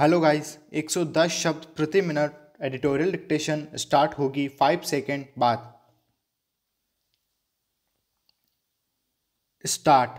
hello guys 110 शब्द प्रति minute editorial dictation start होगी फाइव सेकेंड बाद स्टार्ट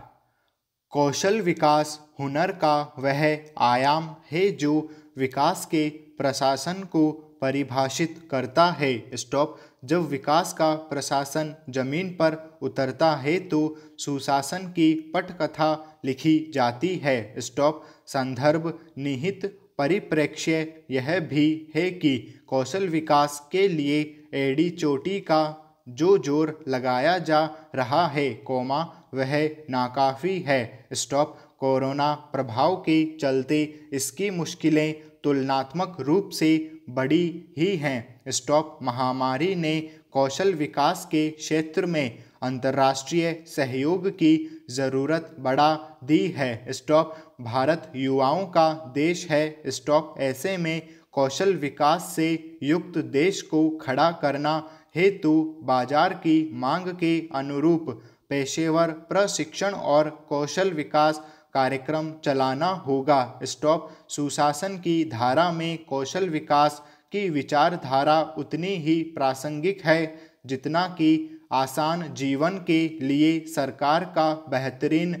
कौशल विकास हुनर का वह आयाम है जो विकास के प्रशासन को परिभाषित करता है स्टॉप जब विकास का प्रशासन जमीन पर उतरता है तो सुशासन की पटकथा लिखी जाती है स्टॉप संदर्भ निहित परिप्रेक्ष्य यह भी है कि कौशल विकास के लिए एडी चोटी का जो जोर लगाया जा रहा है कोमा वह नाकाफ़ी है स्टॉप कोरोना प्रभाव के चलते इसकी मुश्किलें तुलनात्मक रूप से बड़ी ही हैं स्टॉप महामारी ने कौशल विकास के क्षेत्र में अंतर्राष्ट्रीय सहयोग की ज़रूरत बढ़ा दी है स्टॉक भारत युवाओं का देश है स्टॉक ऐसे में कौशल विकास से युक्त देश को खड़ा करना हेतु बाजार की मांग के अनुरूप पेशेवर प्रशिक्षण और कौशल विकास कार्यक्रम चलाना होगा स्टॉप सुशासन की धारा में कौशल विकास की विचारधारा उतनी ही प्रासंगिक है जितना कि आसान जीवन के लिए सरकार का बेहतरीन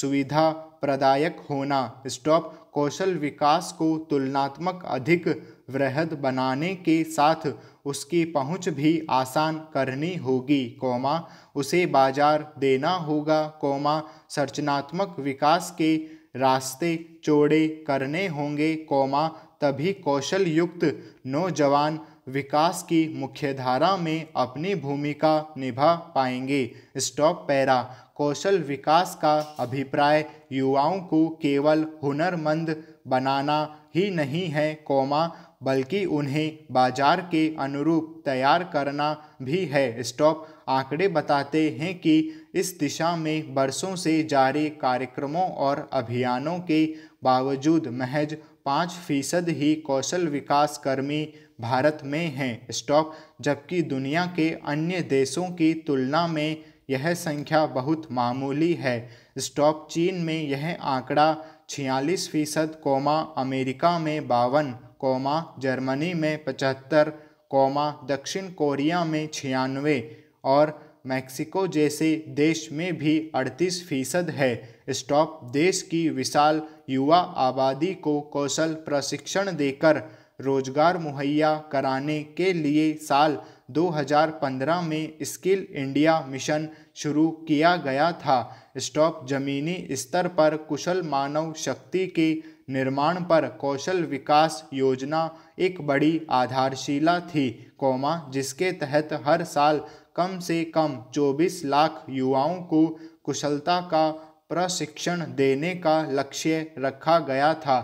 सुविधा प्रदायक होना स्टॉप कौशल विकास को तुलनात्मक अधिक वृहद बनाने के साथ उसकी पहुंच भी आसान करनी होगी कौमा उसे बाजार देना होगा कौमा संरचनात्मक विकास के रास्ते चौड़े करने होंगे कौमा तभी कौशल युक्त नौजवान विकास की मुख्यधारा में अपनी भूमिका निभा पाएंगे स्टॉक पैरा कौशल विकास का अभिप्राय युवाओं को केवल हुनरमंद बनाना ही नहीं है कौमा बल्कि उन्हें बाजार के अनुरूप तैयार करना भी है स्टॉप आंकड़े बताते हैं कि इस दिशा में बरसों से जारी कार्यक्रमों और अभियानों के बावजूद महज पाँच फीसद ही कौशल विकास कर्मी भारत में हैं स्टॉक जबकि दुनिया के अन्य देशों की तुलना में यह संख्या बहुत मामूली है स्टॉक चीन में यह आंकड़ा छियालीस फीसद कोमा अमेरिका में बावन कोमा जर्मनी में पचहत्तर कोमा दक्षिण कोरिया में छियानवे और मैक्सिको जैसे देश में भी अड़तीस फीसद है स्टॉप देश की विशाल युवा आबादी को कौशल प्रशिक्षण देकर रोजगार मुहैया कराने के लिए साल 2015 में स्किल इंडिया मिशन शुरू किया गया था स्टॉप जमीनी स्तर पर कुशल मानव शक्ति के निर्माण पर कौशल विकास योजना एक बड़ी आधारशिला थी कौमा जिसके तहत हर साल कम से कम 24 लाख युवाओं को कुशलता का प्रशिक्षण देने का लक्ष्य रखा गया था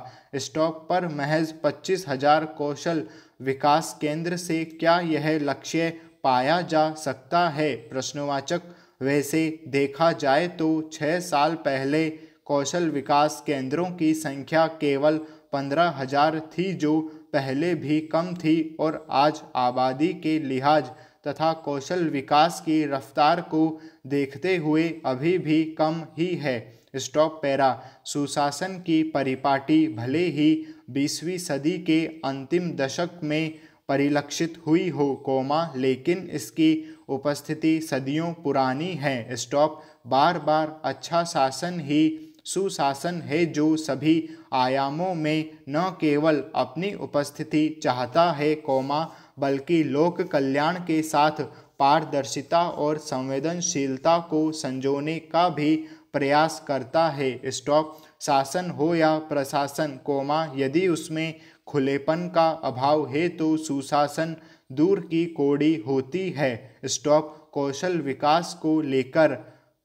स्टॉक पर महज पच्चीस हजार कौशल विकास केंद्र से क्या यह लक्ष्य पाया जा सकता है प्रश्नवाचक वैसे देखा जाए तो छः साल पहले कौशल विकास केंद्रों की संख्या केवल पंद्रह हजार थी जो पहले भी कम थी और आज आबादी के लिहाज तथा कौशल विकास की रफ्तार को देखते हुए अभी भी कम ही है स्टॉप पैरा सुशासन की परिपाटी भले ही बीसवीं सदी के अंतिम दशक में परिलक्षित हुई हो कोमा लेकिन इसकी उपस्थिति सदियों पुरानी है स्टॉप बार बार अच्छा शासन ही सुशासन है जो सभी आयामों में न केवल अपनी उपस्थिति चाहता है कोमा बल्कि लोक कल्याण के साथ पारदर्शिता और संवेदनशीलता को संजोने का भी प्रयास करता है स्टॉक शासन हो या प्रशासन कोमा यदि उसमें खुलेपन का अभाव है तो सुशासन दूर की कोड़ी होती है स्टॉक कौशल विकास को लेकर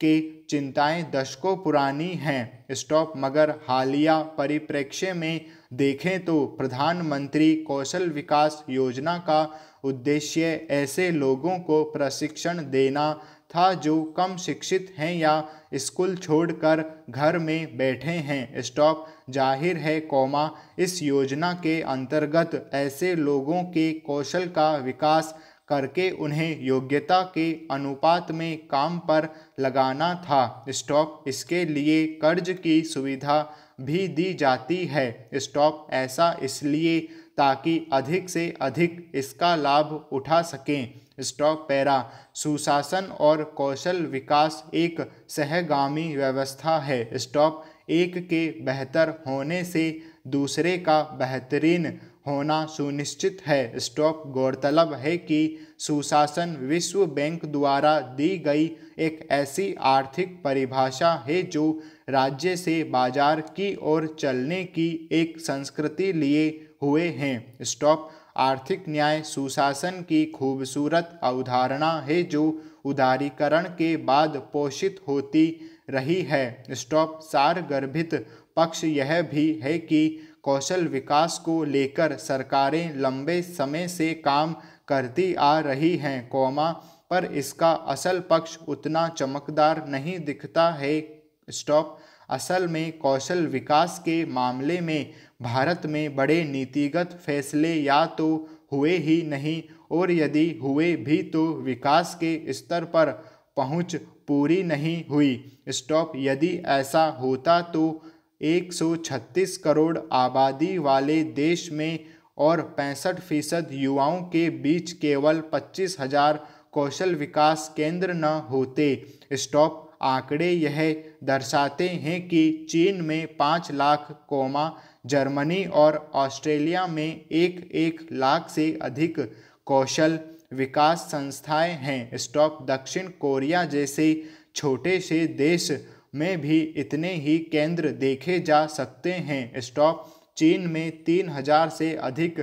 के चिंताएं दशकों पुरानी हैं स्टॉप मगर हालिया परिप्रेक्ष्य में देखें तो प्रधानमंत्री कौशल विकास योजना का उद्देश्य ऐसे लोगों को प्रशिक्षण देना था जो कम शिक्षित हैं या स्कूल छोड़कर घर में बैठे हैं स्टॉप जाहिर है कौमा इस योजना के अंतर्गत ऐसे लोगों के कौशल का विकास करके उन्हें योग्यता के अनुपात में काम पर लगाना था स्टॉप इसके लिए कर्ज की सुविधा भी दी जाती है स्टॉक ऐसा इसलिए ताकि अधिक से अधिक इसका लाभ उठा सकें स्टॉक पैरा सुशासन और कौशल विकास एक सहगामी व्यवस्था है स्टॉक एक के बेहतर होने से दूसरे का बेहतरीन होना सुनिश्चित है स्टॉक गौरतलब है कि सुशासन विश्व बैंक द्वारा दी गई एक ऐसी आर्थिक परिभाषा है जो राज्य से बाजार की ओर चलने की एक संस्कृति लिए हुए हैं स्टॉक आर्थिक न्याय सुशासन की खूबसूरत अवधारणा है जो उदारीकरण के बाद पोषित होती रही है स्टॉप सार गर्भित पक्ष यह भी है कि कौशल विकास को लेकर सरकारें लंबे समय से काम करती आ रही हैं कौमा पर इसका असल पक्ष उतना चमकदार नहीं दिखता है स्टॉप असल में कौशल विकास के मामले में भारत में बड़े नीतिगत फैसले या तो हुए ही नहीं और यदि हुए भी तो विकास के स्तर पर पहुंच पूरी नहीं हुई स्टॉप यदि ऐसा होता तो 136 करोड़ आबादी वाले देश में और पैंसठ फीसद युवाओं के बीच केवल पच्चीस हजार कौशल विकास केंद्र न होते स्टॉप आंकड़े यह दर्शाते हैं कि चीन में पाँच लाख कोमा जर्मनी और ऑस्ट्रेलिया में एक एक लाख से अधिक कौशल विकास संस्थाएं हैं स्टॉक दक्षिण कोरिया जैसे छोटे से देश में भी इतने ही केंद्र देखे जा सकते हैं स्टॉक चीन में तीन हजार से अधिक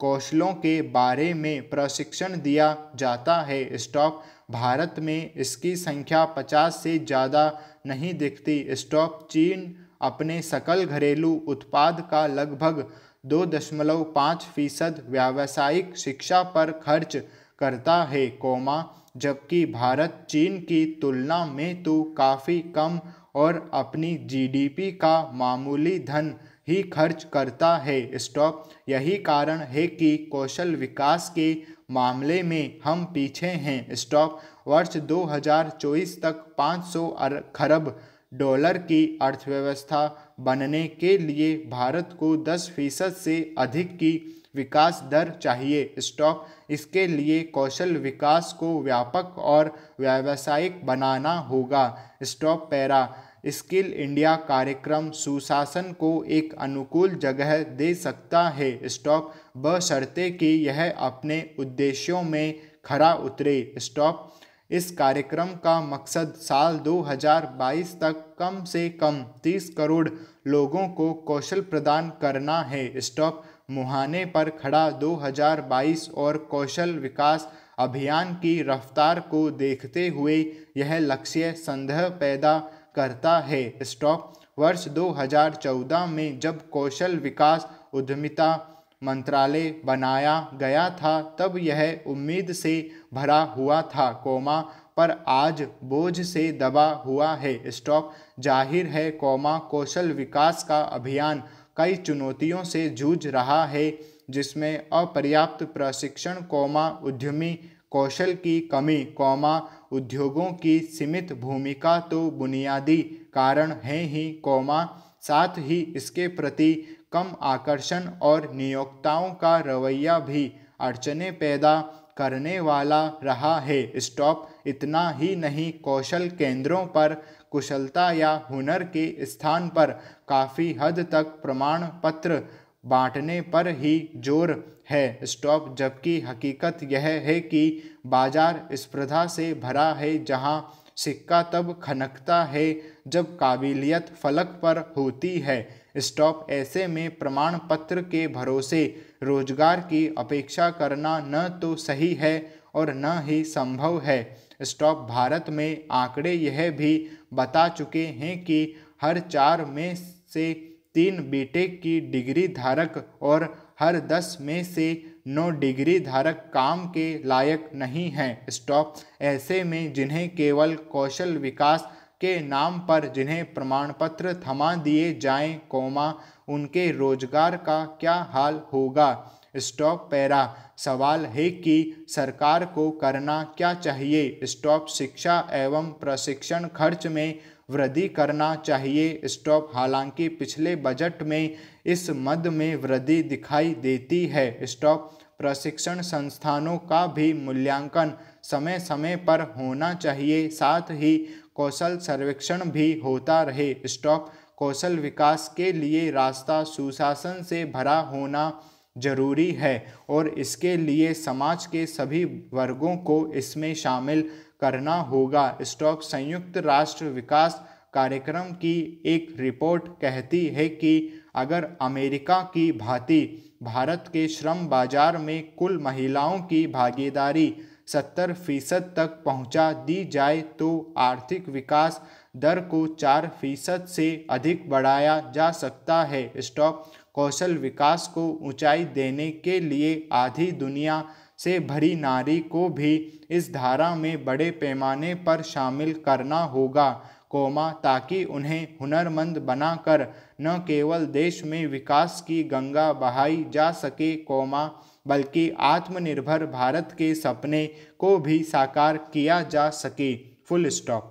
कौशलों के बारे में प्रशिक्षण दिया जाता है स्टॉक भारत में इसकी संख्या 50 से ज़्यादा नहीं दिखती स्टॉक चीन अपने सकल घरेलू उत्पाद का लगभग दो दशमलव पाँच फीसद व्यावसायिक शिक्षा पर खर्च करता है कोमा जबकि भारत चीन की तुलना में तो काफ़ी कम और अपनी जीडीपी का मामूली धन ही खर्च करता है स्टॉक यही कारण है कि कौशल विकास के मामले में हम पीछे हैं स्टॉक वर्ष 2024 तक 500 खरब डॉलर की अर्थव्यवस्था बनने के लिए भारत को 10 फीसद से अधिक की विकास दर चाहिए स्टॉक इसके लिए कौशल विकास को व्यापक और व्यावसायिक बनाना होगा स्टॉक पैरा स्किल इंडिया कार्यक्रम सुशासन को एक अनुकूल जगह दे सकता है स्टॉक बशर्ते कि यह अपने उद्देश्यों में खरा उतरे स्टॉक इस कार्यक्रम का मकसद साल 2022 तक कम से कम 30 करोड़ लोगों को कौशल प्रदान करना है स्टॉक मुहाने पर खड़ा 2022 और कौशल विकास अभियान की रफ्तार को देखते हुए यह लक्ष्य संदेह पैदा करता है स्टॉक वर्ष 2014 में जब कौशल विकास उद्यमिता मंत्रालय बनाया गया था तब यह उम्मीद से भरा हुआ था कोमा पर आज बोझ से दबा हुआ है स्टॉक जाहिर है कोमा कौशल विकास का अभियान कई चुनौतियों से जूझ रहा है जिसमें अपर्याप्त प्रशिक्षण कोमा उद्यमी कौशल की कमी कोमा उद्योगों की सीमित भूमिका तो बुनियादी कारण है ही कौमा साथ ही इसके प्रति कम आकर्षण और नियोक्ताओं का रवैया भी अड़चने पैदा करने वाला रहा है स्टॉप इतना ही नहीं कौशल केंद्रों पर कुशलता या हुनर के स्थान पर काफ़ी हद तक प्रमाण पत्र बांटने पर ही जोर है स्टॉप जबकि हकीकत यह है कि बाजार स्पर्धा से भरा है जहां सिक्का तब खनकता है जब काबिलियत फलक पर होती है स्टॉप ऐसे में प्रमाण पत्र के भरोसे रोजगार की अपेक्षा करना न तो सही है और न ही संभव है स्टॉप भारत में आंकड़े यह भी बता चुके हैं कि हर चार में से तीन बीटेक की डिग्री धारक और हर दस में से नौ डिग्री धारक काम के लायक नहीं हैं स्टॉप ऐसे में जिन्हें केवल कौशल विकास के नाम पर जिन्हें प्रमाण पत्र थमा दिए जाएं कोमा उनके रोजगार का क्या हाल होगा स्टॉप पैरा सवाल है कि सरकार को करना क्या चाहिए स्टॉप शिक्षा एवं प्रशिक्षण खर्च में वृद्धि करना चाहिए स्टॉप हालांकि पिछले बजट में इस मद में वृद्धि दिखाई देती है स्टॉप प्रशिक्षण संस्थानों का भी मूल्यांकन समय समय पर होना चाहिए साथ ही कौशल सर्वेक्षण भी होता रहे स्टॉप कौशल विकास के लिए रास्ता सुशासन से भरा होना जरूरी है और इसके लिए समाज के सभी वर्गों को इसमें शामिल करना होगा स्टॉक संयुक्त राष्ट्र विकास कार्यक्रम की एक रिपोर्ट कहती है कि अगर अमेरिका की भांति भारत के श्रम बाजार में कुल महिलाओं की भागीदारी 70 फीसद तक पहुंचा दी जाए तो आर्थिक विकास दर को 4 फीसद से अधिक बढ़ाया जा सकता है स्टॉक कौशल विकास को ऊंचाई देने के लिए आधी दुनिया से भरी नारी को भी इस धारा में बड़े पैमाने पर शामिल करना होगा कोमा ताकि उन्हें हुनरमंद बनाकर न केवल देश में विकास की गंगा बहाई जा सके कोमा बल्कि आत्मनिर्भर भारत के सपने को भी साकार किया जा सके फुल स्टॉप